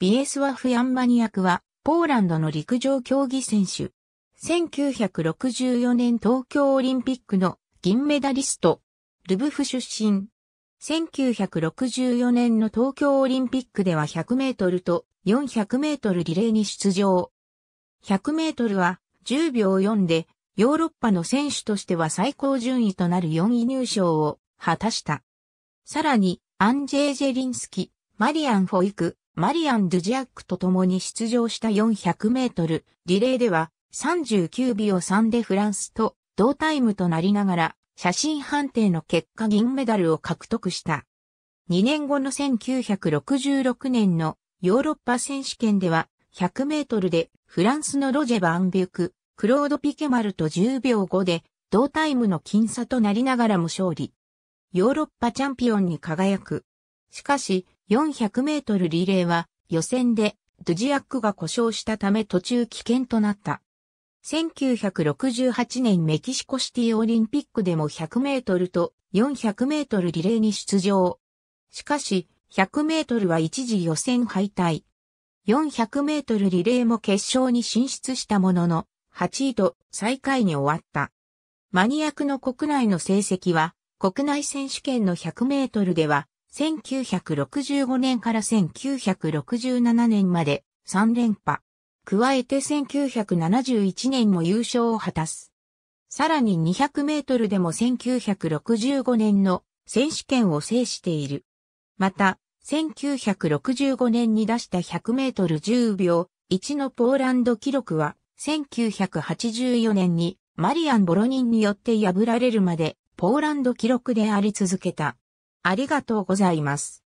ビエスワフ・ヤンマニアクは、ポーランドの陸上競技選手。1964年東京オリンピックの銀メダリスト、ルブフ出身。1964年の東京オリンピックでは100メートルと400メートルリレーに出場。100メートルは10秒4でヨーロッパの選手としては最高順位となる4位入賞を果たした。さらにアンジェージェリンスキ、マリアン・フォイク、マリアン・ドゥジャックと共に出場した400メートルリレーでは39秒3でフランスと同タイムとなりながら写真判定の結果銀メダルを獲得した。2年後の1966年のヨーロッパ選手権では100メートルでフランスのロジェ・バンビュク、クロード・ピケマルと10秒5で同タイムの僅差となりながらも勝利。ヨーロッパチャンピオンに輝く。しかし、400メートルリレーは予選でドゥジアックが故障したため途中棄権となった。1968年メキシコシティオリンピックでも100メートルと400メートルリレーに出場。しかし、100メートルは一時予選敗退。400メートルリレーも決勝に進出したものの、8位と最下位に終わった。マニアックの国内の成績は、国内選手権の100メートルでは1965年から1967年まで3連覇。加えて1971年も優勝を果たす。さらに200メートルでも1965年の選手権を制している。また、1965年に出した100メートル10秒1のポーランド記録は、1984年にマリアン・ボロニンによって破られるまでポーランド記録であり続けた。ありがとうございます。